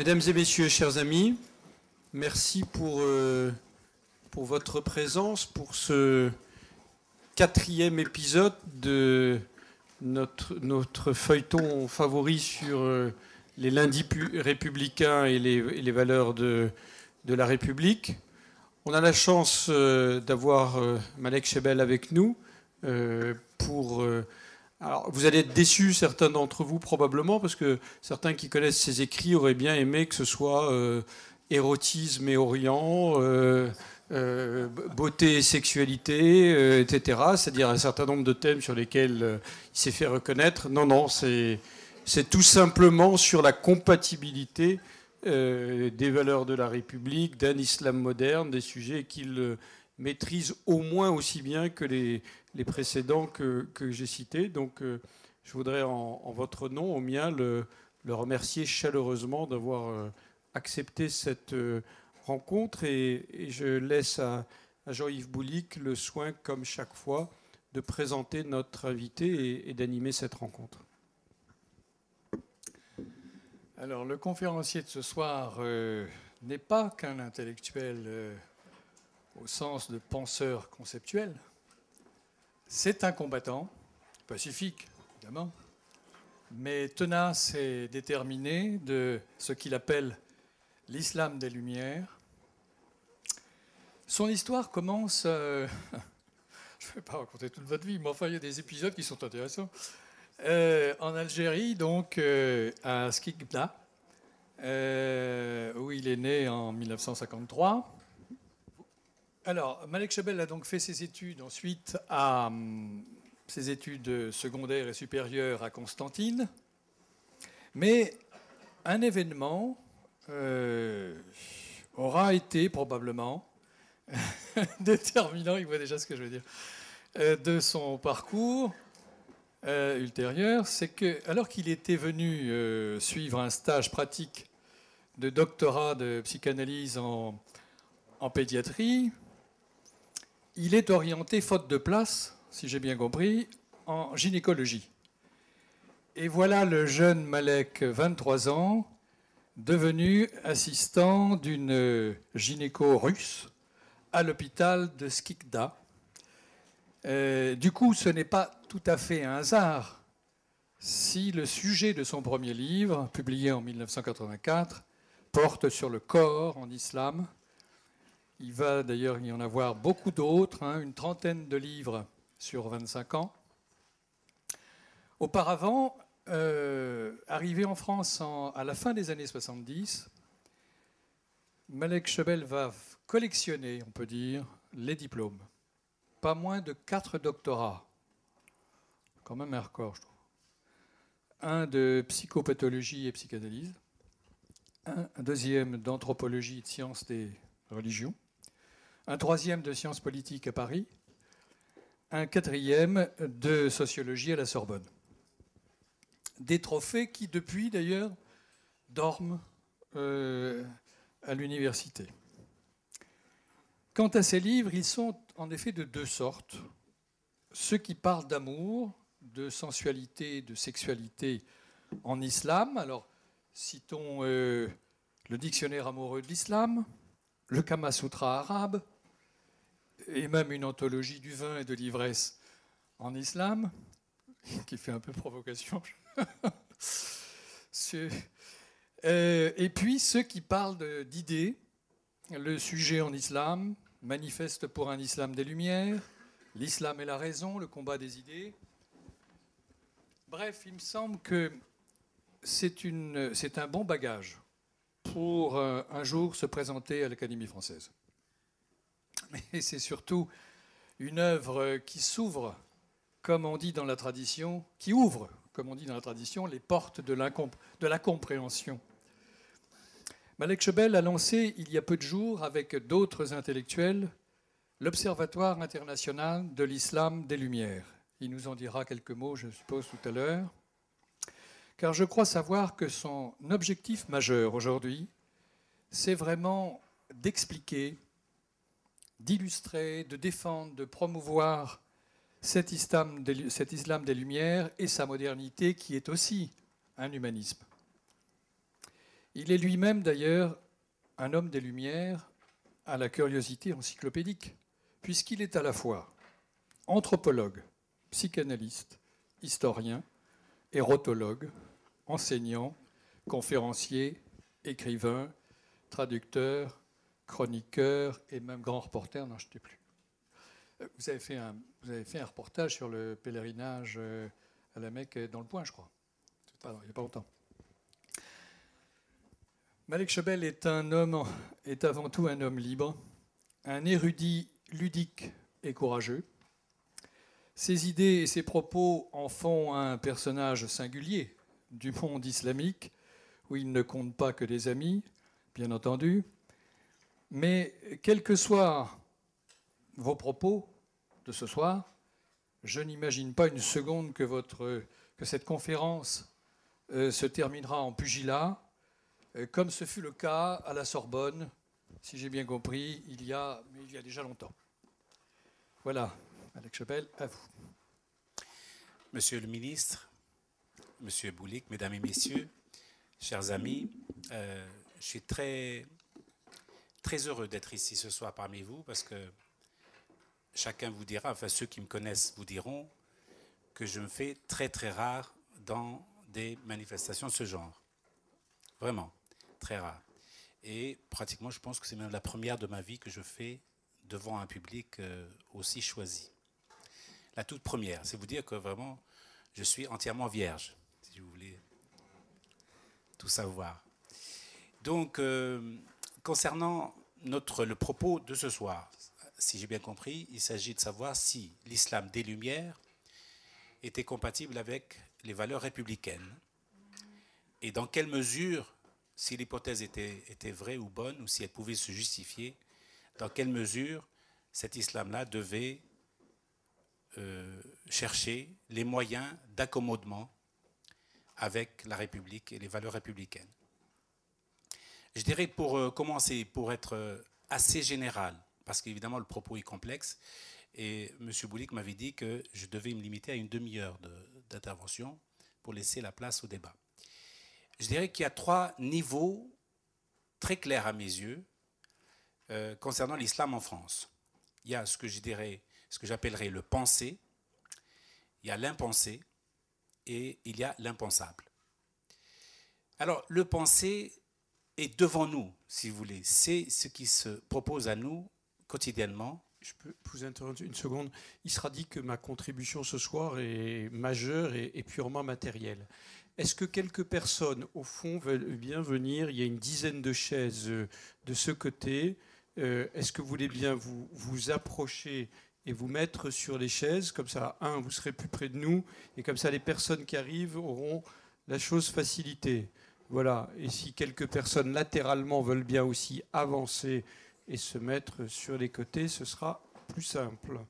Mesdames et messieurs, chers amis, merci pour, euh, pour votre présence, pour ce quatrième épisode de notre, notre feuilleton favori sur euh, les lundis républicains et les, valeurs de, de, la République. On a la chance euh, d'avoir Malek Chebel avec nous pour alors, vous allez être déçus, certains d'entre vous, probablement, parce que certains qui connaissent ses écrits auraient bien aimé que ce soit euh, érotisme et Orient, euh, euh, beauté et sexualité, etc. C'est-à-dire un certain nombre de thèmes sur lesquels il s'est fait reconnaître. Non, non, c'est tout simplement sur la compatibilité des valeurs de la République, d'un islam moderne, des sujets qu'il maîtrise au moins aussi bien que les, précédents que, j'ai cités. Donc euh, je voudrais en, votre nom, au mien, le, le remercier chaleureusement d'avoir euh, accepté cette euh, rencontre et, je laisse à, Jean-Yves Boulic le soin, comme chaque fois, de présenter notre invité et, d'animer cette rencontre. Alors, le conférencier de ce soir n'est pas qu'un intellectuel au sens de penseur conceptuel, c'est un combattant pacifique, évidemment, mais tenace et déterminé de ce qu'il appelle l'islam des Lumières. Son histoire commence, euh, je ne vais pas raconter toute votre vie, mais enfin il y a des épisodes qui sont intéressants, euh, en Algérie, donc euh, à Skikda, où il est né en 1953. Alors, Malek Chabel a donc fait ses études ensuite à hum, ses études secondaires et supérieures à Constantine. Mais un événement euh, aura été probablement déterminant, il voit déjà ce que je veux dire, euh, de son parcours euh, ultérieur, c'est que, alors qu'il était venu suivre un stage pratique de doctorat de psychanalyse en pédiatrie, il est orienté, faute de place, si j'ai bien compris, en gynécologie. Et voilà le jeune Malek, 23 ans, devenu assistant d'une gynéco russe à l'hôpital de Skikda. Euh, du coup, ce n'est pas tout à fait un hasard si le sujet de son premier livre, publié en 1984, porte sur le corps en islam il va d'ailleurs y en avoir beaucoup d'autres, hein, une trentaine de livres sur 25 ans. Auparavant, euh, arrivé en France à la fin des années 70, Malek Chebel va collectionner, on peut dire, les diplômes. Pas moins de quatre doctorats. Quand même un record, je trouve. Un de psychopathologie et psychanalyse, un, un deuxième d'anthropologie et de sciences des religions, un troisième de sciences politiques à Paris, un quatrième de sociologie à la Sorbonne. Des trophées qui, depuis d'ailleurs, dorment euh, à l'université. Quant à ces livres, ils sont en effet de deux sortes. Ceux qui parlent d'amour, de sensualité, de sexualité en islam. Alors, citons euh, le dictionnaire amoureux de l'islam, le Kama Sutra arabe, et même une anthologie du vin et de l'ivresse en islam, qui fait un peu provocation. Euh, et puis ceux qui parlent d'idées, le sujet en islam, manifeste pour un islam des Lumières, l'islam et la raison, le combat des idées. Bref, il me semble que c'est un bon bagage pour euh, un jour se présenter à l'Académie française. Mais c'est surtout une œuvre qui s'ouvre, comme on dit dans la tradition, qui ouvre, comme on dit dans la tradition, les portes de, de la compréhension. Malek Chebel a lancé il y a peu de jours, avec d'autres intellectuels, l'Observatoire international de l'islam des Lumières. Il nous en dira quelques mots, je suppose, tout à l'heure car je crois savoir que son objectif majeur aujourd'hui, c'est vraiment d'expliquer, d'illustrer, de défendre, de promouvoir cet islam, des, Lumières et sa modernité qui est aussi un humanisme. Il est lui-même d'ailleurs un homme des Lumières à la curiosité encyclopédique, puisqu'il est à la fois anthropologue, psychanalyste, historien, érotologue, enseignant, conférencier, écrivain, traducteur, chroniqueur et même grand reporter, non, je ne sais plus. Euh, vous avez, fait un, reportage sur le pèlerinage euh, à la Mecque euh, dans le Point, je crois. il n'y a pas longtemps. Malek Chebel est avant tout un homme libre, un érudit ludique et courageux. Ses idées et ses propos en font un personnage singulier du monde islamique, où il ne compte pas que des amis, bien entendu. Mais quels que soient vos propos de ce soir, je n'imagine pas une seconde que, votre, que cette conférence euh, se terminera en pugilat, euh, comme ce fut le cas à la Sorbonne, si j'ai bien compris, il y a, il y a déjà longtemps. Voilà, Alex Chapelle, à vous. Monsieur le ministre, Monsieur Boulik, Mesdames et Messieurs, chers amis, euh, je suis très, très heureux d'être ici ce soir parmi vous parce que chacun vous dira, enfin ceux qui me connaissent vous diront, que je me fais très très rare dans des manifestations de ce genre. Vraiment, très rare. Et pratiquement, je pense que c'est même la première de ma vie que je fais devant un public euh, aussi choisi. La toute première, c'est vous dire que vraiment, je suis entièrement vierge si vous voulez tout savoir. Donc, euh, concernant notre, le propos de ce soir, si j'ai bien compris, il s'agit de savoir si l'islam des Lumières était compatible avec les valeurs républicaines et dans quelle mesure, si l'hypothèse était, était vraie ou bonne, ou si elle pouvait se justifier, dans quelle mesure cet islam-là devait euh, chercher les moyens d'accommodement avec la République et les valeurs républicaines. Je dirais pour euh, commencer, pour être euh, assez général, parce qu'évidemment le propos est complexe, et M. Boulik m'avait dit que je devais me limiter à une demi-heure d'intervention pour laisser la place au débat. Je dirais qu'il y a trois niveaux très clairs à mes yeux euh, concernant l'islam en France. Il y a ce que ce que j'appellerais le pensé, il y a l'impensé, et il y a l'impensable. Alors, le penser est devant nous, si vous voulez. C'est ce qui se propose à nous quotidiennement. Je peux vous interrompre une seconde. Il sera dit que ma contribution ce soir est majeure et, purement matérielle. Est-ce que quelques personnes, au fond, veulent bien venir Il y a une dizaine de chaises euh, de ce côté. Euh, est-ce que vous voulez bien vous, vous approcher et vous mettre sur les chaises. Comme ça, un, vous serez plus près de nous, et comme ça, les personnes qui arrivent auront la chose facilitée. Voilà. Et si quelques personnes latéralement veulent bien aussi avancer et se mettre sur les côtés, ce sera plus simple.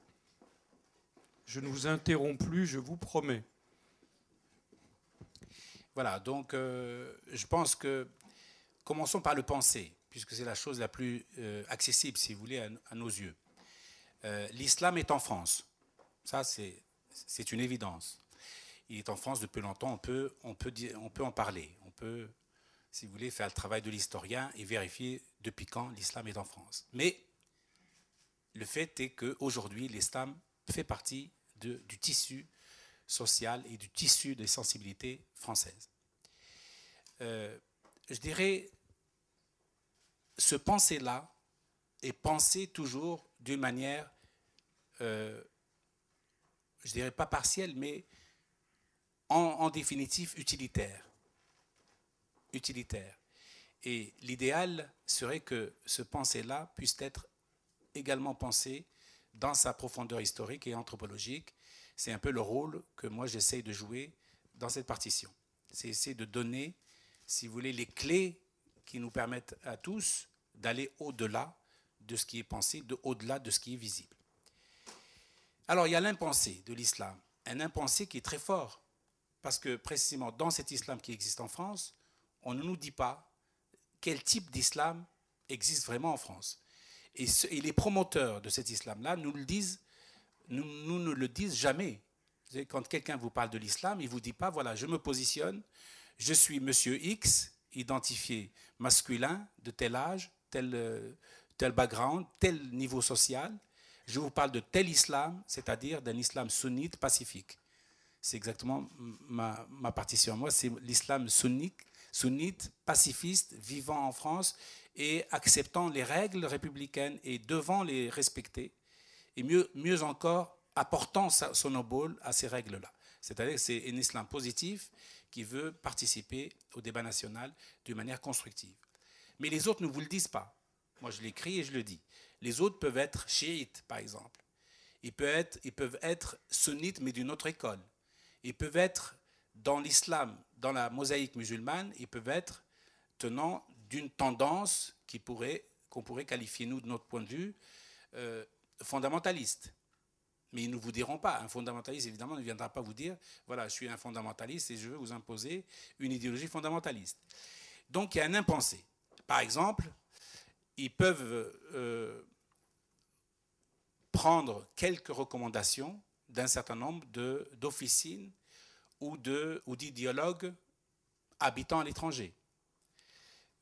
Je ne vous interromps plus, je vous promets. Voilà, donc euh, je pense que commençons par le penser, puisque c'est la chose la plus euh, accessible, si vous voulez, à nos yeux. Euh, l'islam est en France. Ça, c'est une évidence. Il est en France depuis longtemps, on peut, on peut, on peut en parler. On peut, si vous voulez, faire le travail de l'historien et vérifier depuis quand l'islam est en France. Mais le fait est qu'aujourd'hui, l'islam fait partie du tissu social et du tissu des sensibilités françaises. Euh, je dirais, ce pensée là et penser toujours d'une manière, euh, je dirais pas partielle, mais en, en définitive utilitaire. Utilitaire. Et l'idéal serait que ce penser-là puisse être également pensé dans sa profondeur historique et anthropologique. C'est un peu le rôle que moi j'essaye de jouer dans cette partition. C'est essayer de donner, si vous voulez, les clés qui nous permettent à tous d'aller au-delà de ce qui est pensé, de, au-delà de ce qui est visible. Alors il y a l'impensé de l'islam, un impensé qui est très fort, parce que précisément dans cet islam qui existe en France, on ne nous dit pas quel type d'islam existe vraiment en France. Et, les promoteurs de cet islam-là nous le disent, nous, nous ne le disent jamais. Quand quelqu'un vous parle de l'islam, il ne vous dit pas, voilà, je me positionne, je suis monsieur X, identifié masculin, de tel âge, tel, euh, tel background, tel niveau social. Je vous parle de tel islam, c'est-à-dire d'un islam sunnite pacifique. C'est exactement ma, ma, partition. Moi, c'est l'islam sunnite, sunnite, pacifiste, vivant en France et acceptant les règles républicaines et devant les respecter. Et mieux, mieux encore, apportant son obol à ces règles-là. C'est-à-dire que c'est un islam positif qui veut participer au débat national d'une manière constructive. Mais les autres ne vous le disent pas. Moi, je l'écris et je le dis. Les autres peuvent être chiites, par exemple. Ils peuvent être, ils peuvent être sunnites, mais d'une autre école. Ils peuvent être dans l'islam, dans la mosaïque musulmane, ils peuvent être tenant d'une tendance qui pourrait, qu'on pourrait qualifier, nous, de notre point de vue, euh, fondamentaliste. Mais ils ne vous diront pas. Un fondamentaliste, évidemment, ne viendra pas vous dire, voilà, je suis un fondamentaliste et je veux vous imposer une idéologie fondamentaliste. Donc, il y a un impensé. Par exemple, ils peuvent euh, prendre quelques recommandations d'un certain nombre d'officines ou d'idéologues ou habitant à l'étranger.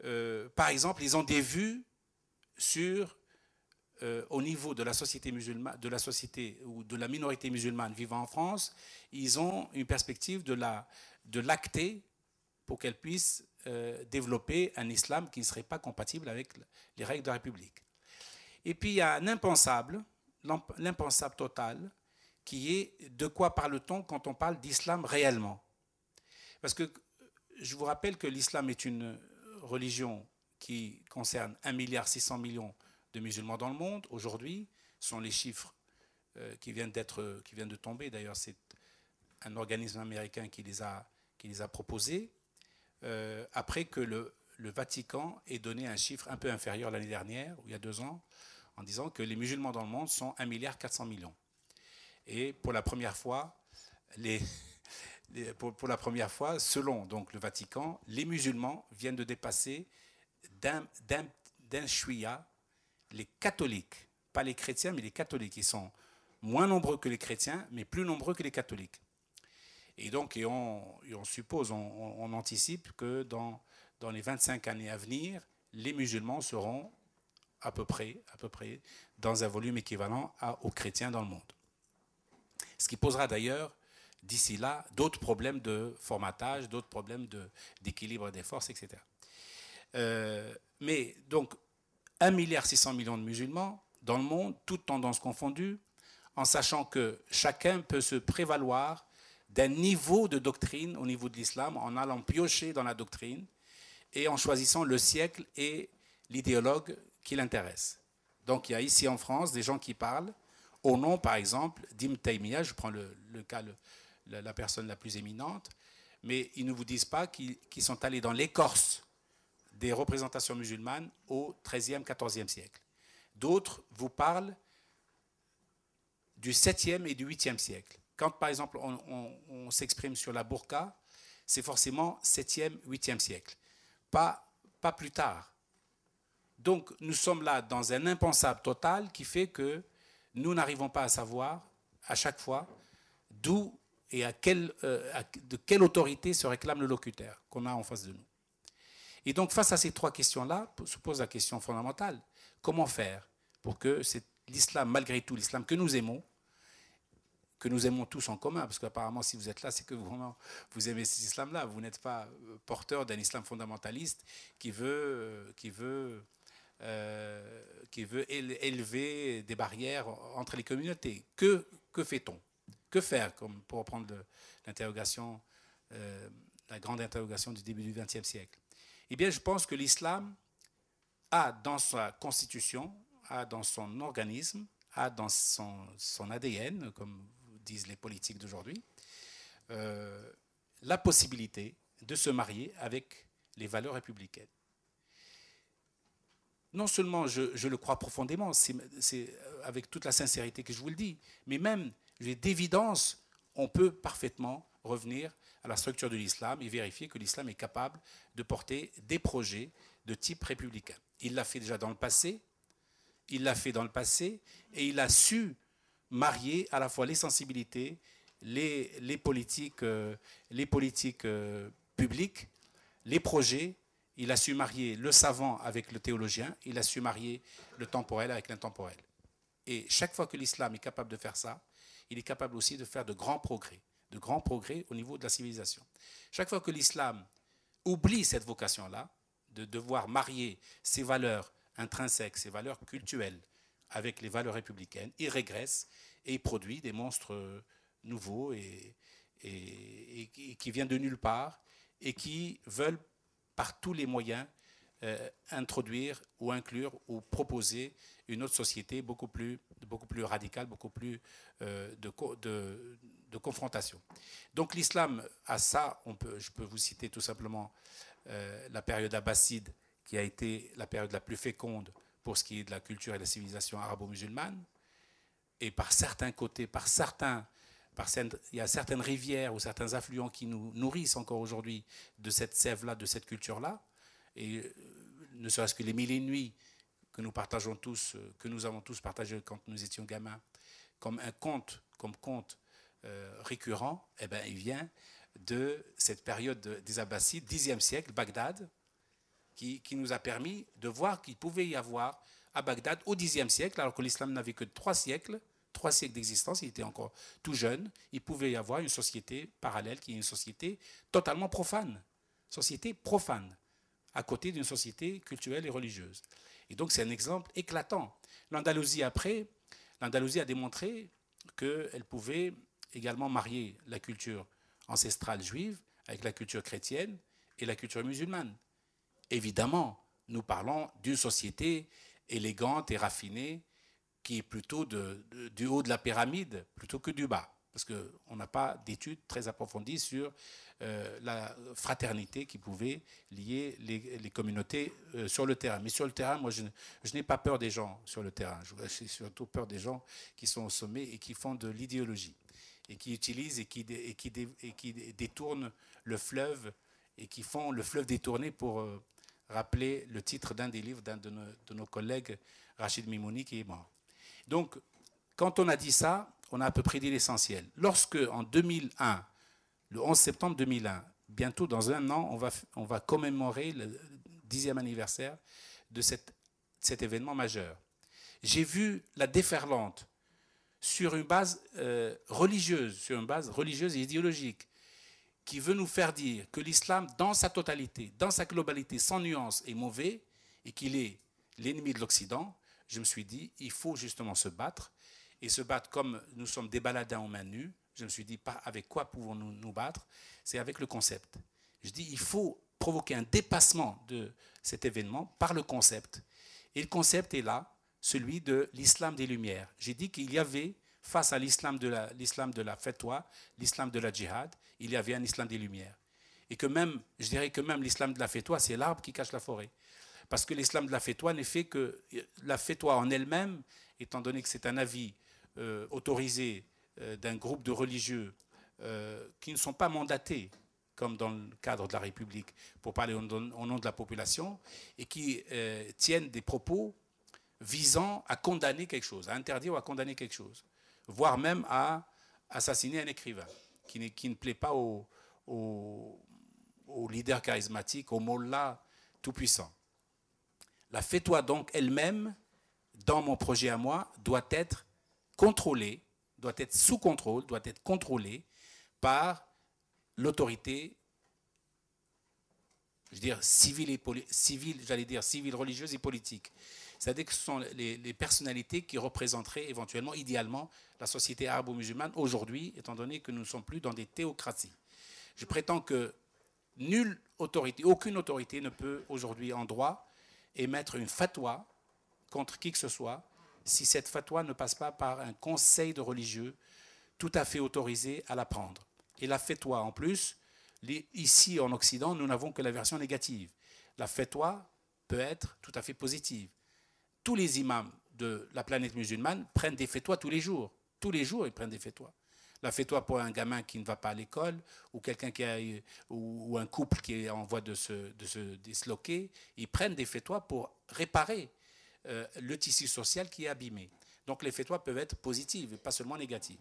Euh, par exemple, ils ont des vues sur, euh, au niveau de la société musulmane, de la société ou de la minorité musulmane vivant en France, ils ont une perspective de la de l'acter pour qu'elle puisse euh, développer un islam qui ne serait pas compatible avec les règles de la République. Et puis il y a un impensable, l'impensable total, qui est de quoi parle-t-on quand on parle d'islam réellement Parce que je vous rappelle que l'islam est une religion qui concerne 1,6 milliard de musulmans dans le monde aujourd'hui, sont les chiffres euh, qui viennent d'être qui viennent de tomber d'ailleurs c'est un organisme américain qui les a qui les a proposés euh, après que le, Vatican ait donné un chiffre un peu inférieur l'année dernière, ou il y a deux ans, en disant que les musulmans dans le monde sont 1,4 milliard. Et pour la première fois, pour, la première fois, selon donc le Vatican, les musulmans viennent de dépasser d'un chouïa les catholiques, pas les chrétiens, mais les catholiques. Ils sont moins nombreux que les chrétiens, mais plus nombreux que les catholiques. Et donc, et on, suppose, on, anticipe que dans, dans les 25 années à venir, les musulmans seront à peu près, à peu près dans un volume équivalent aux chrétiens dans le monde. Ce qui posera d'ailleurs, d'ici là, d'autres problèmes de formatage, d'autres problèmes d'équilibre des forces, etc. Euh, mais donc, 1,6 milliard de musulmans dans le monde, toutes tendances confondues, en sachant que chacun peut se prévaloir d'un niveau de doctrine au niveau de l'islam en allant piocher dans la doctrine et en choisissant le siècle et l'idéologue qui l'intéresse. Donc il y a ici en France des gens qui parlent au nom, par exemple, d'Im Taymiyyah, je prends le, cas, la, personne la plus éminente, mais ils ne vous disent pas qu'ils sont allés dans l'écorce des représentations musulmanes au XIIIe, XIVe siècle. D'autres vous parlent du 7e et du 8 siècle. Quand, par exemple, on, s'exprime sur la burqa, c'est forcément 7e, 8e siècle, pas, pas plus tard. Donc, nous sommes là dans un impensable total qui fait que nous n'arrivons pas à savoir, à chaque fois, d'où et à euh, de quelle autorité se réclame le locuteur qu'on a en face de nous. Et donc, face à ces trois questions-là, se pose la question fondamentale comment faire pour que l'islam, malgré tout l'islam que nous aimons, que nous aimons tous en commun, parce qu'apparemment, si vous êtes là, c'est que vous vous aimez cet islam-là. Vous n'êtes pas euh, porteur d'un islam fondamentaliste qui veut, euh, qui veut, euh, qui veut élever des barrières entre les communautés. Que, que fait-on Que faire, comme pour reprendre l'interrogation, la grande interrogation du début du XXe siècle Eh bien, je pense que l'islam a dans sa constitution, a dans son organisme, a dans son, son ADN, comme disent les politiques d'aujourd'hui, euh, la possibilité de se marier avec les valeurs républicaines. Non seulement je, je le crois profondément, c'est avec toute la sincérité que je vous le dis, mais même d'évidence, on peut parfaitement revenir à la structure de l'islam et vérifier que l'islam est capable de porter des projets de type républicain. Il l'a fait déjà dans le passé, il l'a fait dans le passé, et il a su marier à la fois les sensibilités, les, politiques, les politiques euh, euh, publiques, les projets. Il a su marier le savant avec le théologien, il a su marier le temporel avec l'intemporel. Et chaque fois que l'islam est capable de faire ça, il est capable aussi de faire de grands progrès, de grands progrès au niveau de la civilisation. Chaque fois que l'islam oublie cette vocation-là, de devoir marier ses valeurs intrinsèques, ses valeurs culturelles, avec les valeurs républicaines, il régresse et il produit des monstres euh, nouveaux et, et, qui viennent de nulle part et qui veulent par tous les moyens euh, introduire ou inclure ou proposer une autre société beaucoup plus, beaucoup plus radicale, beaucoup plus euh, de, de, confrontation. Donc l'islam à ça, on peut, je peux vous citer tout simplement la période abbasside qui a été la période la plus féconde pour ce qui est de la culture et de la civilisation arabo-musulmane. Et par certains côtés, par certains, par il y a certaines rivières ou certains affluents qui nous nourrissent encore aujourd'hui de cette sève-là, de cette culture-là. Et euh, ne serait-ce que les mille et nuits que nous partageons tous, euh, que nous avons tous partagé quand nous étions gamins, comme un conte, comme conte euh, récurrent, eh ben, il vient de cette période des Abbassides, 10e siècle, Bagdad, qui, nous a permis de voir qu'il pouvait y avoir à Bagdad au Xe siècle, alors que l'islam n'avait que trois siècles, trois siècles d'existence, il était encore tout jeune, il pouvait y avoir une société parallèle qui est une société totalement profane, société profane, à côté d'une société culturelle et religieuse. Et donc c'est un exemple éclatant. L'Andalousie après, l'Andalousie a démontré qu'elle pouvait également marier la culture ancestrale juive avec la culture chrétienne et la culture musulmane. Évidemment, nous parlons d'une société élégante et raffinée qui est plutôt de, du haut de la pyramide plutôt que du bas, parce qu'on n'a pas d'études très approfondies sur euh, la fraternité qui pouvait lier les, communautés euh, sur le terrain. Mais sur le terrain, moi, je, n'ai pas peur des gens sur le terrain. J'ai surtout peur des gens qui sont au sommet et qui font de l'idéologie, et qui utilisent et qui, qui, détournent le fleuve, et qui font le fleuve détourné pour... Euh, rappeler le titre d'un des livres d'un de, de nos, collègues, Rachid Mimouni, qui est mort. Donc, quand on a dit ça, on a à peu près dit l'essentiel. Lorsque, en 2001, le 11 septembre 2001, bientôt dans un an, on va, on va commémorer le dixième anniversaire de cette, cet événement majeur. J'ai vu la déferlante sur une base euh, religieuse, sur une base religieuse et idéologique, qui veut nous faire dire que l'islam, dans sa totalité, dans sa globalité, sans nuance, est mauvais et qu'il est l'ennemi de l'Occident, je me suis dit, il faut justement se battre. Et se battre comme nous sommes des baladins aux mains nues, je me suis dit, pas avec quoi pouvons-nous nous battre C'est avec le concept. Je dis, il faut provoquer un dépassement de cet événement par le concept. Et le concept est là, celui de l'islam des Lumières. J'ai dit qu'il y avait, face à l'islam de la, l'islam de la fatwa, l'islam de la djihad, il y avait un islam des Lumières. Et que même, je dirais que même l'islam de la fêtoie, c'est l'arbre qui cache la forêt. Parce que l'islam de la fêtoie n'est fait que la fêtoie en elle-même, étant donné que c'est un avis euh, autorisé euh, d'un groupe de religieux euh, qui ne sont pas mandatés, comme dans le cadre de la République, pour parler au nom de la population, et qui tiennent des propos visant à condamner quelque chose, à interdire ou à condamner quelque chose, voire même à assassiner un écrivain qui, ne, plaît pas aux leaders charismatiques, leader charismatique, au tout-puissant. La fais donc elle-même, dans mon projet à moi, doit être contrôlée, doit être sous contrôle, doit être contrôlée par l'autorité, je veux dire, civile, et civile j'allais dire, civile, religieuse et politique. C'est-à-dire que ce sont les, les personnalités qui représenteraient éventuellement, idéalement, la société arabo-musulmane aujourd'hui, étant donné que nous ne sommes plus dans des théocraties. Je prétends que nulle autorité, aucune autorité ne peut aujourd'hui en droit émettre une fatwa contre qui que ce soit si cette fatwa ne passe pas par un conseil de religieux tout à fait autorisé à la prendre. Et la fatwa, en plus, ici en Occident, nous n'avons que la version négative. La fatwa peut être tout à fait positive. Tous les imams de la planète musulmane prennent des fatwas tous les jours. Tous les jours, ils prennent des fêtois. La fêtois pour un gamin qui ne va pas à l'école, ou quelqu'un qui a, ou, un couple qui est en voie de se, de se disloquer, ils prennent des fêtois pour réparer euh, le tissu social qui est abîmé. Donc les fêtois peuvent être positives, et pas seulement négatives.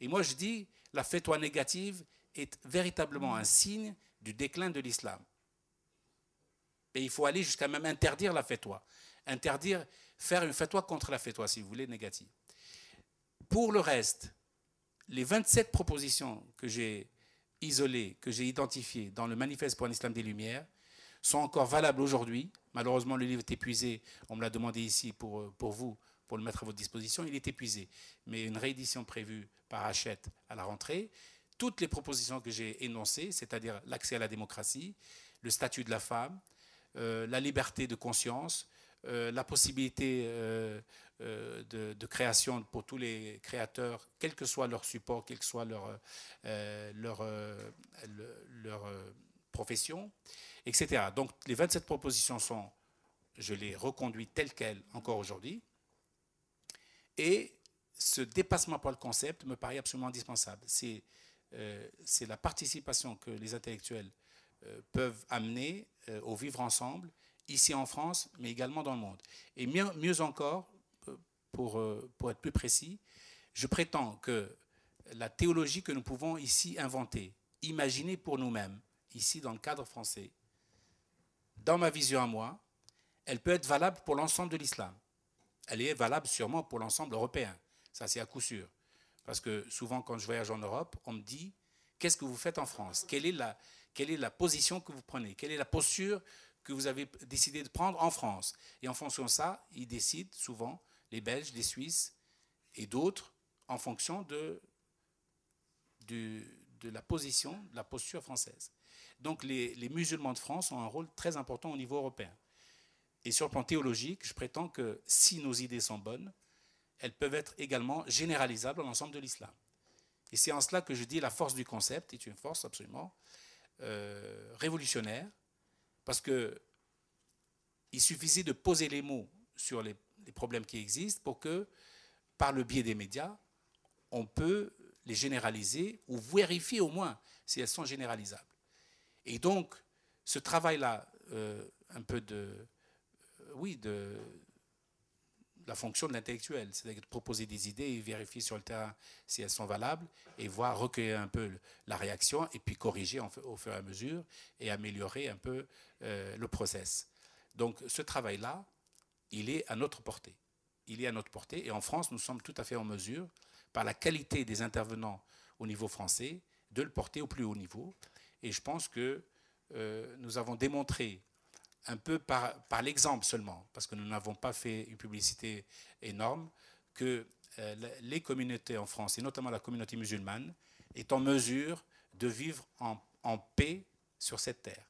Et moi je dis, la fêtois négative est véritablement un signe du déclin de l'islam. Et il faut aller jusqu'à même interdire la fêtois. Interdire, faire une fêtois contre la fêtois, si vous voulez, négative. Pour le reste, les 27 propositions que j'ai isolées, que j'ai identifiées dans le manifeste pour un islam des Lumières, sont encore valables aujourd'hui. Malheureusement, le livre est épuisé. On me l'a demandé ici euh, pour, vous, pour le mettre à votre disposition. Il est épuisé. Mais une réédition prévue par Hachette à la rentrée. Toutes les propositions que j'ai énoncées, c'est-à-dire l'accès à la démocratie, le statut de la femme, euh, la liberté de conscience, euh, la possibilité euh, euh, de, création pour tous les créateurs, quel que soit leur support, quelle que soit leur, profession, etc. Donc les 27 propositions sont, je les reconduis telles quelles encore aujourd'hui, et ce dépassement par le concept me paraît absolument indispensable. C'est la participation que les intellectuels peuvent amener au vivre ensemble ici en France, mais également dans le monde. Et mieux, mieux encore, euh, pour, euh, pour, être plus précis, je prétends que la théologie que nous pouvons ici inventer, imaginer pour nous-mêmes, ici dans le cadre français, dans ma vision à moi, elle peut être valable pour l'ensemble de l'islam. Elle est valable sûrement pour l'ensemble européen, ça c'est à coup sûr. Parce que souvent quand je voyage en Europe, on me dit, qu'est-ce que vous faites en France quelle est, la, quelle est la position que vous prenez Quelle est la posture que vous avez décidé de prendre en France. Et en fonction de ça, ils décident souvent, les Belges, les Suisses et d'autres, en fonction de, de, de, la position, de la posture française. Donc les, musulmans de France ont un rôle très important au niveau européen. Et sur le plan théologique, je prétends que si nos idées sont bonnes, elles peuvent être également généralisables à l'ensemble de l'islam. Et c'est en cela que je dis la force du concept est une force absolument euh, révolutionnaire, parce que il suffisait de poser les mots sur les, problèmes qui existent pour que, par le biais des médias, on peut les généraliser ou vérifier au moins si elles sont généralisables. Et donc, ce travail-là, euh, un peu de, euh, oui, de, la fonction de l'intellectuel, c'est-à-dire de proposer des idées et vérifier sur le terrain si elles sont valables et voir recueillir un peu la réaction et puis corriger au fur et à mesure et améliorer un peu euh, le process. Donc ce travail-là, il est à notre portée. Il est à notre portée et en France, nous sommes tout à fait en mesure, par la qualité des intervenants au niveau français, de le porter au plus haut niveau. Et je pense que euh, nous avons démontré un peu par, l'exemple seulement, parce que nous n'avons pas fait une publicité énorme, que euh, les communautés en France, et notamment la communauté musulmane, est en mesure de vivre en, paix sur cette terre.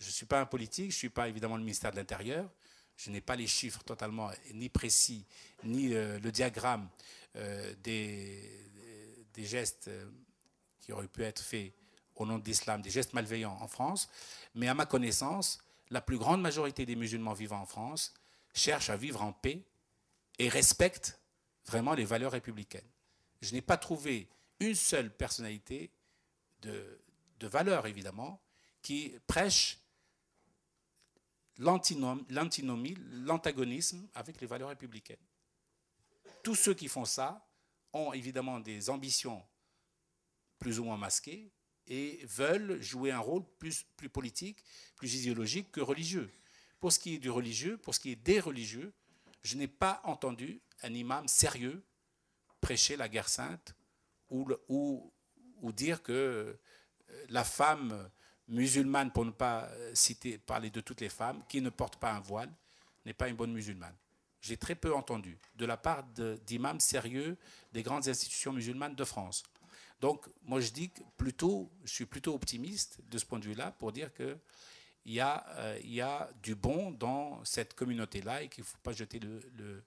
Je ne suis pas un politique, je ne suis pas évidemment le ministère de l'Intérieur, je n'ai pas les chiffres totalement ni précis, ni euh, le diagramme euh, des, gestes qui auraient pu être faits au nom de l'islam des gestes malveillants en France, mais à ma connaissance, la plus grande majorité des musulmans vivant en France cherchent à vivre en paix et respectent vraiment les valeurs républicaines. Je n'ai pas trouvé une seule personnalité de, de valeur, évidemment, qui prêche l'antinomie, l'antagonisme avec les valeurs républicaines. Tous ceux qui font ça ont évidemment des ambitions plus ou moins masquées, et veulent jouer un rôle plus, politique, plus idéologique que religieux. Pour ce qui est du religieux, pour ce qui est des religieux, je n'ai pas entendu un imam sérieux prêcher la guerre sainte ou, ou dire que euh, la femme musulmane, pour ne pas euh, citer, parler de toutes les femmes, qui ne porte pas un voile, n'est pas une bonne musulmane. J'ai très peu entendu de la part d'imams sérieux des grandes institutions musulmanes de France. Donc, moi, je dis que plutôt, je suis plutôt optimiste de ce point de vue-là pour dire qu'il euh, y, a, du bon dans cette communauté-là et qu'il ne faut pas jeter euh,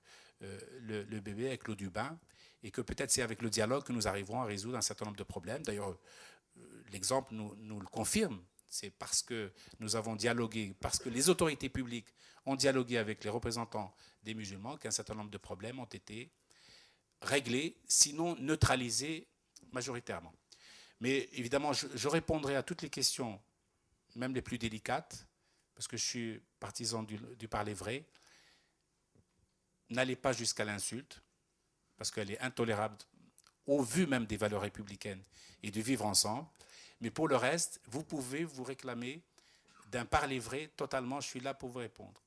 le, bébé avec l'eau du bain et que peut-être c'est avec le dialogue que nous arriverons à résoudre un certain nombre de problèmes. D'ailleurs, euh, l'exemple nous, le confirme. C'est parce que nous avons dialogué, parce que les autorités publiques ont dialogué avec les représentants des musulmans qu'un certain nombre de problèmes ont été réglés, sinon neutralisés majoritairement. Mais évidemment, je, répondrai à toutes les questions, même les plus délicates, parce que je suis partisan du, parler vrai. N'allez pas jusqu'à l'insulte, parce qu'elle est intolérable au vu même des valeurs républicaines et de vivre ensemble. Mais pour le reste, vous pouvez vous réclamer d'un parler vrai totalement. Je suis là pour vous répondre.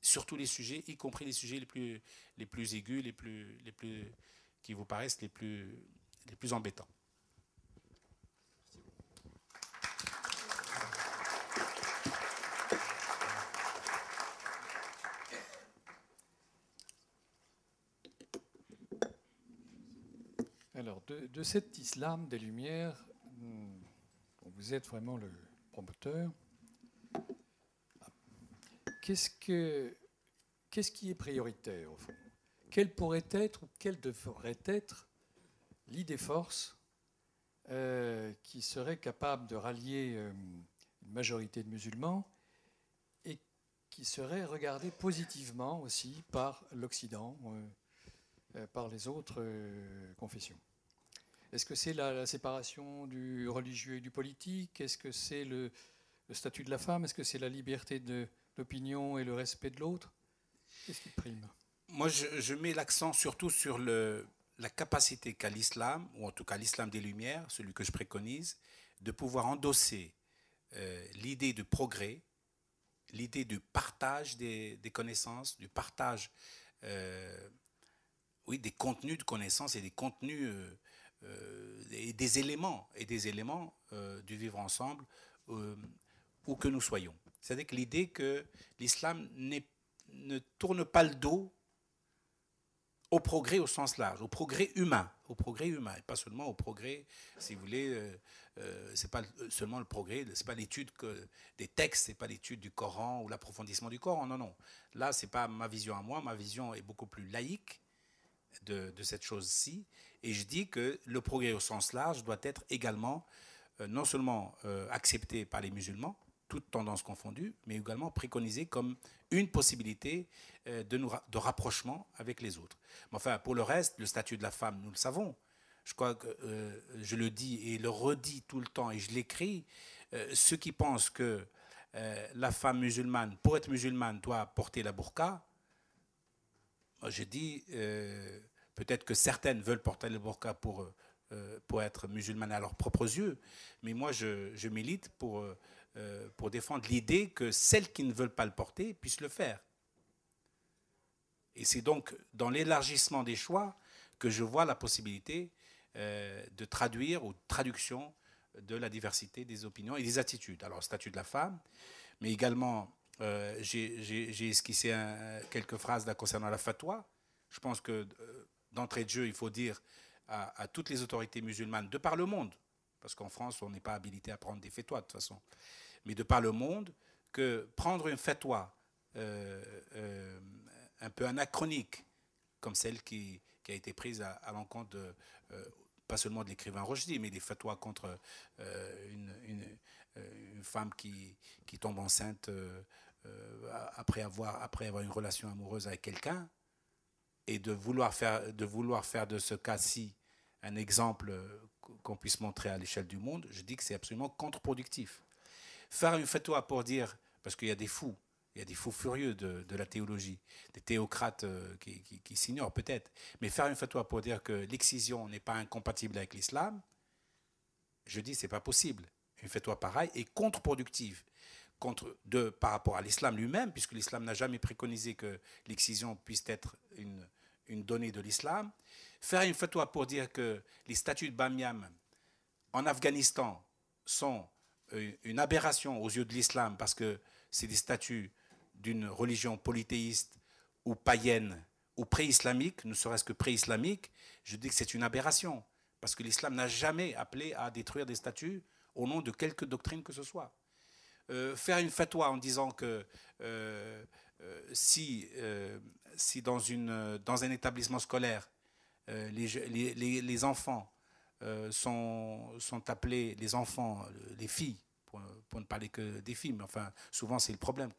Sur tous les sujets, y compris les sujets les plus, les plus aigus, les plus, les plus, qui vous paraissent les plus les plus embêtants. Alors, de, cet islam des Lumières, hmm, vous êtes vraiment le promoteur, qu'est-ce, que, qu'est-ce qui est prioritaire au fond Quelle pourrait être ou quelle devrait être l'idée force euh, qui serait capable de rallier euh, une majorité de musulmans et qui serait regardée positivement aussi par l'Occident, euh, par les autres confessions. Est-ce que c'est la, séparation du religieux et du politique Est-ce que c'est le, statut de la femme Est-ce que c'est la liberté de l'opinion et le respect de l'autre Qu'est-ce qui prime Moi, je mets l'accent surtout sur le, la capacité qu'a l'islam, ou en tout cas l'islam des Lumières, celui que je préconise, de pouvoir endosser euh, l'idée de progrès, l'idée du partage des, connaissances, du partage euh, oui, des contenus de connaissances et des contenus euh, et des éléments et des éléments du vivre ensemble où que nous soyons. C'est-à-dire que l'idée que l'islam ne tourne pas le dos au progrès au sens large, au progrès humain, au progrès humain, et pas seulement au progrès, si vous voulez, euh, euh, c'est pas seulement le progrès, c'est pas l'étude des textes, c'est pas l'étude du Coran ou l'approfondissement du Coran, non, non. Là, c'est pas ma vision à moi, ma vision est beaucoup plus laïque de, cette chose-ci, et je dis que le progrès au sens large doit être également euh, non seulement accepté par les musulmans, toutes tendances confondues, mais également préconisé comme une possibilité euh, de, nous de rapprochement avec les autres. enfin, pour le reste, le statut de la femme, nous le savons. Je crois que euh, je le dis et le redis tout le temps et je l'écris. Euh, ceux qui pensent que la femme musulmane, pour être musulmane, doit porter la burqa, moi, je dis peut-être que certaines veulent porter la burqa pour, pour être musulmane à leurs propres yeux, mais moi je, je milite pour euh, pour défendre l'idée que celles qui ne veulent pas le porter puissent le faire. Et c'est donc dans l'élargissement des choix que je vois la possibilité euh, de traduire ou de traduction de la diversité des opinions et des attitudes. Alors, statut de la femme, mais également, euh, j'ai esquissé quelques phrases concernant la fatwa. Je pense que d'entrée de jeu, il faut dire à, toutes les autorités musulmanes de par le monde, parce qu'en France, on n'est pas habilité à prendre des fatwas de toute façon, mais de par le monde, que prendre une fatwa euh, euh un peu anachronique, comme celle qui, a été prise à, l'encontre euh, pas seulement de l'écrivain Rochdi, mais des fatwas contre euh, une, femme qui, tombe enceinte après, avoir, après avoir une relation amoureuse avec quelqu'un, et de vouloir faire de, vouloir faire de ce cas-ci un exemple qu'on puisse montrer à l'échelle du monde, je dis que c'est absolument contre-productif. Faire une fatwa pour dire, parce qu'il y a des fous, il y a des fous furieux de, la théologie, des théocrates euh, qui, s'ignorent peut-être, mais faire une fatwa pour dire que l'excision n'est pas incompatible avec l'islam, je dis c'est pas possible. Une fatwa pareille est contre-productive contre, par rapport à l'islam lui-même, puisque l'islam n'a jamais préconisé que l'excision puisse être une, donnée de l'islam. Faire une fatwa pour dire que les statuts de Bamiyam en Afghanistan sont une aberration aux yeux de l'islam parce que c'est des statues d'une religion polythéiste ou païenne ou pré-islamique, ne serait-ce que pré-islamique, je dis que c'est une aberration parce que l'islam n'a jamais appelé à détruire des statues au nom de quelque doctrine que ce soit. Euh, faire une fatwa en disant que euh, euh, si, si dans, une, dans un établissement scolaire, les, les, les, enfants sont, sont appelés les enfants, euh, les filles, pour, ne parler que des filles, mais enfin, souvent c'est le problème.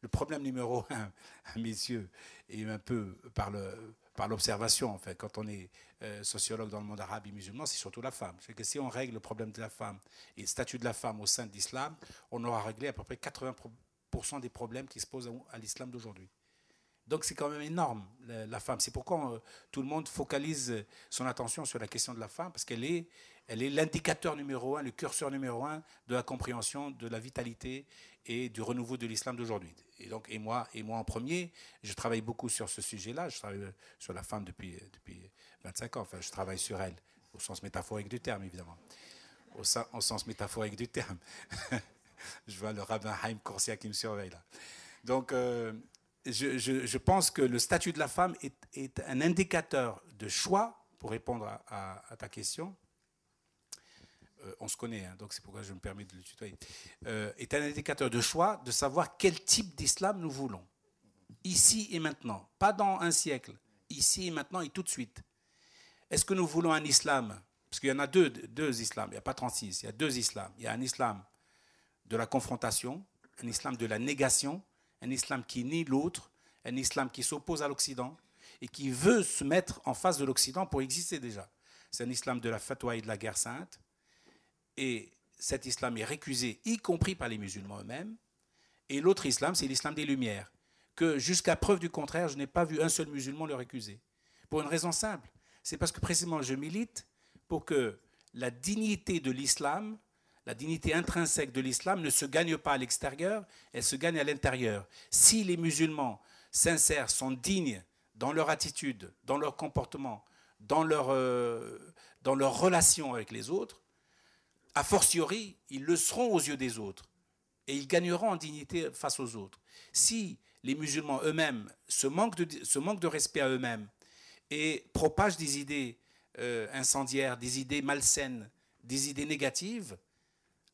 le problème numéro un, messieurs, et un peu par le, par l'observation, en fait, quand on est euh, sociologue dans le monde arabe et musulman, c'est surtout la femme. C'est que si on règle le problème de la femme et le statut de la femme au sein de l'islam, on aura réglé à peu près 80% des problèmes qui se posent à l'islam d'aujourd'hui. Donc c'est quand même énorme, la, femme. C'est pourquoi euh, tout le monde focalise euh, son attention sur la question de la femme, parce qu'elle est elle est l'indicateur numéro un, le curseur numéro un de la compréhension de la vitalité et du renouveau de l'islam d'aujourd'hui. Et donc, et moi, et moi en premier, je travaille beaucoup sur ce sujet-là. Je travaille euh, sur la femme depuis, depuis 25 ans. Enfin, je travaille sur elle, au sens métaphorique du terme, évidemment. Au, sens métaphorique du terme. je vois le rabbin Haïm Korsia qui me surveille là. Donc, je, pense que le statut de la femme est, un indicateur de choix, pour répondre à, ta question. Euh, on se connaît, hein, donc c'est pourquoi je me permets de le tutoyer. Euh, est un indicateur de choix de savoir quel type d'islam nous voulons. Ici et maintenant, pas dans un siècle. Ici et maintenant et tout de suite. Est-ce que nous voulons un islam Parce qu'il y en a deux, deux islams, il n'y a pas 36, il y a deux islams. Il y a un islam de la confrontation, un islam de la négation, un islam qui nie l'autre, un islam qui s'oppose à l'Occident et qui veut se mettre en face de l'Occident pour exister déjà. C'est un islam de la fatwa et de la guerre sainte. Et cet islam est récusé, y compris par les musulmans eux-mêmes. Et l'autre islam, c'est l'islam des Lumières, que jusqu'à preuve du contraire, je n'ai pas vu un seul musulman le récuser. Pour une raison simple, c'est parce que précisément je milite pour que la dignité de l'islam la dignité intrinsèque de l'islam ne se gagne pas à l'extérieur, elle se gagne à l'intérieur. Si les musulmans sincères sont dignes dans leur attitude, dans leur comportement, dans leur, euh, dans relation avec les autres, a fortiori, ils le seront aux yeux des autres et ils gagneront en dignité face aux autres. Si les musulmans eux-mêmes se manquent de, de respect à eux-mêmes et propagent des idées euh, incendiaires, des idées malsaines, des idées négatives,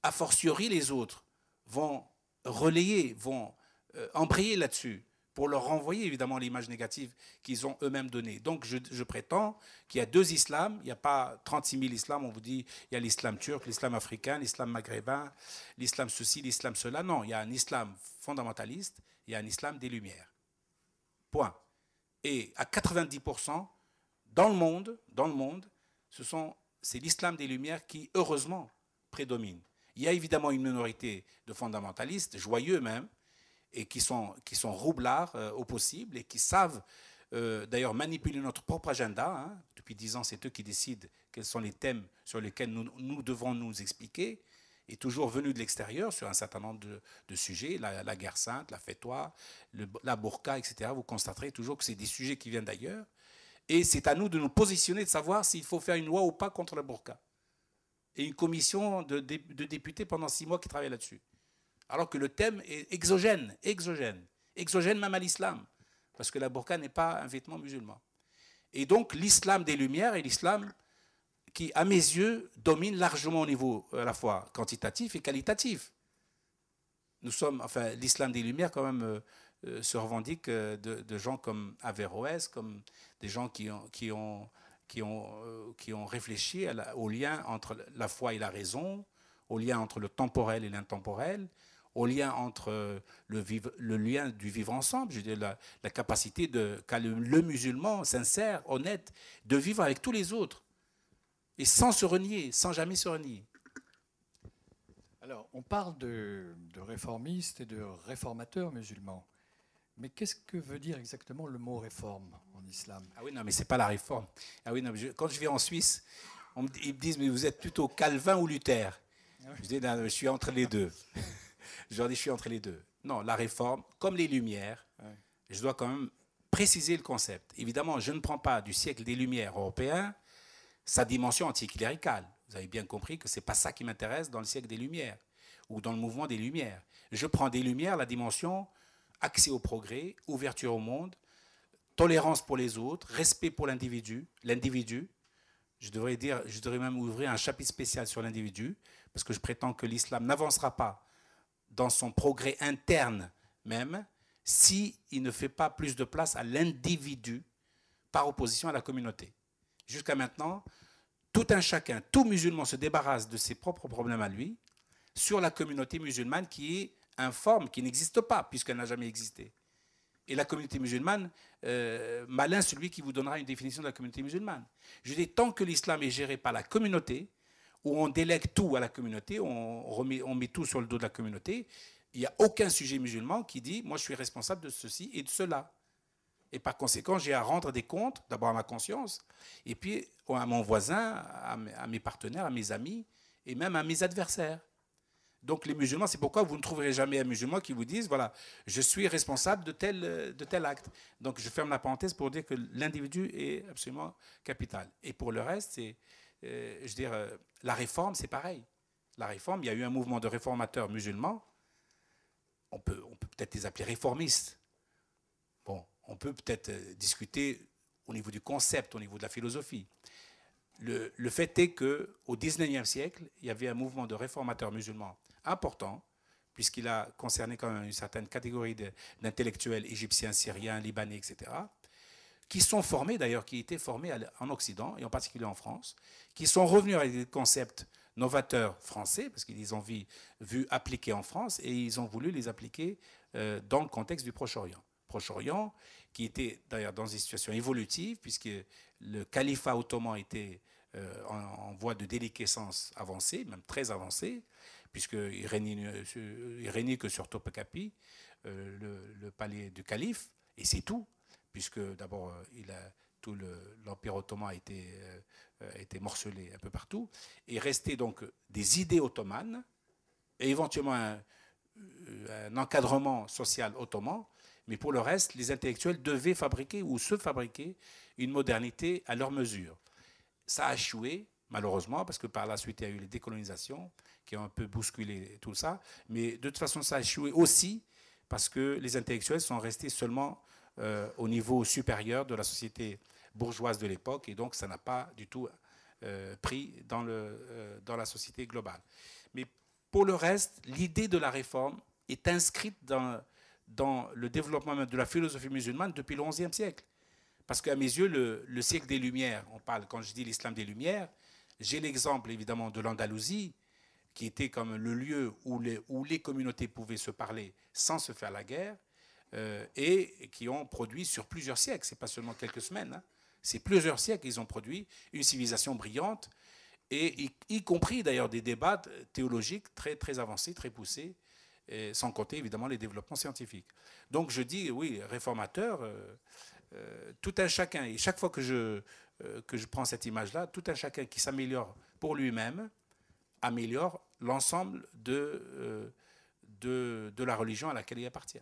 a fortiori les autres, vont relayer, vont euh, embrayer là-dessus pour leur renvoyer évidemment l'image négative qu'ils ont eux-mêmes donnée. Donc je, prétends qu'il y a deux islams, il n'y a pas 36 000 islams, on vous dit il y a l'islam turc, l'islam africain, l'islam maghrébin, l'islam ceci, l'islam cela. Non, il y a un islam fondamentaliste, il y a un islam des Lumières. Point. Et à 90%, dans le monde, dans le monde, ce sont, c'est l'islam des Lumières qui, heureusement, prédomine. Il y a évidemment une minorité de fondamentalistes, joyeux même, et qui sont, qui sont roublards euh, au possible et qui savent euh, d'ailleurs manipuler notre propre agenda. Hein. Depuis dix ans, c'est eux qui décident quels sont les thèmes sur lesquels nous, devons nous expliquer. Et toujours venus de l'extérieur sur un certain nombre de, sujets, la, guerre sainte, la fêtoie, la burqa, etc. Vous constaterez toujours que c'est des sujets qui viennent d'ailleurs. Et c'est à nous de nous positionner, de savoir s'il faut faire une loi ou pas contre la burqa et une commission de, députés pendant six mois qui travaillent là-dessus. Alors que le thème est exogène, exogène, exogène même à l'islam, parce que la burqa n'est pas un vêtement musulman. Et donc l'islam des Lumières est l'islam qui, à mes yeux, domine largement au niveau euh, à la fois quantitatif et qualitatif. Nous sommes, enfin, l'islam des Lumières quand même euh, euh, se revendique de, gens comme Averroès, comme des gens qui ont qui ont, euh, qui ont réfléchi au lien entre la foi et la raison, au lien entre le temporel et l'intemporel, au lien entre euh, le, vivre, le, lien du vivre ensemble, je dis la, capacité de, qu'a le, musulman sincère, honnête, de vivre avec tous les autres, et sans se renier, sans jamais se renier. Alors, on parle de réformistes et de réformateurs musulmans. Mais qu'est-ce que veut dire exactement le mot réforme en islam Ah oui, non, mais c'est pas la réforme. Ah oui, non, quand je vais en Suisse, ils me disent mais vous êtes plutôt Calvin ou Luther. Ah je dis je suis entre les deux. je dis je suis entre les deux. Non, la réforme, comme les Lumières, ah je dois quand même préciser le concept. Évidemment, je ne prends pas du siècle des Lumières européens sa dimension anticléricale. Vous avez bien compris que c'est pas ça qui m'intéresse dans le siècle des Lumières ou dans le mouvement des Lumières. Je prends des Lumières la dimension accès au progrès, ouverture au monde, tolérance pour les autres, respect pour l'individu, l'individu. Je devrais dire, je devrais même ouvrir un chapitre spécial sur l'individu, parce que je prétends que l'islam n'avancera pas dans son progrès interne même s'il ne fait pas plus de place à l'individu par opposition à la communauté. Jusqu'à maintenant, tout un chacun, tout musulman se débarrasse de ses propres problèmes à lui sur la communauté musulmane qui est informe qui n'existe pas, puisqu'elle n'a jamais existé. Et la communauté musulmane, euh, malin celui qui vous donnera une définition de la communauté musulmane. Je dis, tant que l'islam est géré par la communauté, où on délègue tout à la communauté, on, on met tout sur le dos de la communauté, il n'y a aucun sujet musulman qui dit, moi je suis responsable de ceci et de cela. Et par conséquent, j'ai à rendre des comptes, d'abord à ma conscience, et puis à mon voisin, à mes partenaires, à mes amis, et même à mes adversaires. Donc les musulmans, c'est pourquoi vous ne trouverez jamais un musulman qui vous dise, voilà, je suis responsable de tel, euh, de tel acte. Donc je ferme la parenthèse pour dire que l'individu est absolument capital. Et pour le reste, c'est, euh, je veux dire, euh, la réforme, c'est pareil. La réforme, il y a eu un mouvement de réformateurs musulmans. On peut, on peut peut-être les appeler réformistes. Bon, on peut peut-être discuter au niveau du concept, au niveau de la philosophie. Le, le fait est qu'au 19e siècle, il y avait un mouvement de réformateurs musulmans important, puisqu'il a concerné quand même une certaine catégorie d'intellectuels égyptiens, syriens, libanais, etc., qui sont formés d'ailleurs, qui étaient formés en Occident, et en particulier en France, qui sont revenus avec des concepts novateurs français, parce qu'ils les ont vu, vu appliqués en France, et ils ont voulu les appliquer euh, dans le contexte du Proche-Orient. Proche-Orient, qui était d'ailleurs dans une situation évolutive, puisque le califat ottoman était euh, en, voie de déliquescence avancée, même très avancée, puisqu'il régnait, il régnait euh, euh, que sur Topkapi, euh, le, palais du calife, et c'est tout, puisque d'abord, tout l'Empire ottoman a été, morcelé un peu partout, et restait donc des idées ottomanes, et éventuellement un, encadrement social ottoman, mais pour le reste, les intellectuels devaient fabriquer ou se fabriquer une modernité à leur mesure. Ça a échoué, malheureusement, parce que par la suite, il y a eu les décolonisations qui ont un peu bousculé tout ça. Mais de toute façon, ça a échoué aussi parce que les intellectuels sont restés seulement euh, au niveau supérieur de la société bourgeoise de l'époque, et donc ça n'a pas du tout euh, pris dans, le, euh, dans la société globale. Mais pour le reste, l'idée de la réforme est inscrite dans, dans le développement de la philosophie musulmane depuis le XIe siècle. Parce qu'à mes yeux, le, siècle des Lumières, on parle, quand je dis l'islam des Lumières, j'ai l'exemple évidemment de l'Andalousie, qui était comme le lieu où les, où les communautés pouvaient se parler sans se faire la guerre, euh, et qui ont produit sur plusieurs siècles, c'est pas seulement quelques semaines, hein. c'est plusieurs siècles qu'ils ont produit une civilisation brillante, et y, compris d'ailleurs des débats théologiques très, très avancés, très poussés, et sans compter évidemment les développements scientifiques. Donc je dis, oui, réformateur, euh, euh, tout un chacun, et chaque fois que je, euh, que je prends cette image-là, tout un chacun qui s'améliore pour lui-même améliore l'ensemble de, euh, de, de la religion à laquelle il appartient.